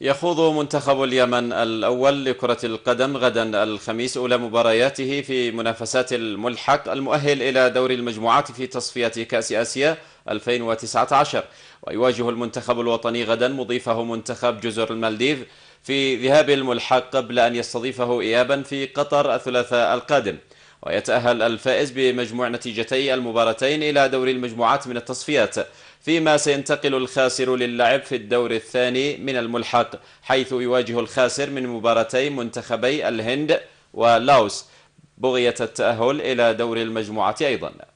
يخوض منتخب اليمن الأول لكرة القدم غدا الخميس أولى مبارياته في منافسات الملحق المؤهل إلى دور المجموعات في تصفية كأس آسيا 2019 ويواجه المنتخب الوطني غدا مضيفه منتخب جزر المالديف في ذهاب الملحق قبل أن يستضيفه إيابا في قطر الثلاثاء القادم ويتأهل الفائز بمجموع نتيجتي المباراتين إلى دور المجموعات من التصفيات فيما سينتقل الخاسر للعب في الدور الثاني من الملحق حيث يواجه الخاسر من مباراتي منتخبي الهند ولاوس بغية التأهل إلى دور المجموعة أيضاً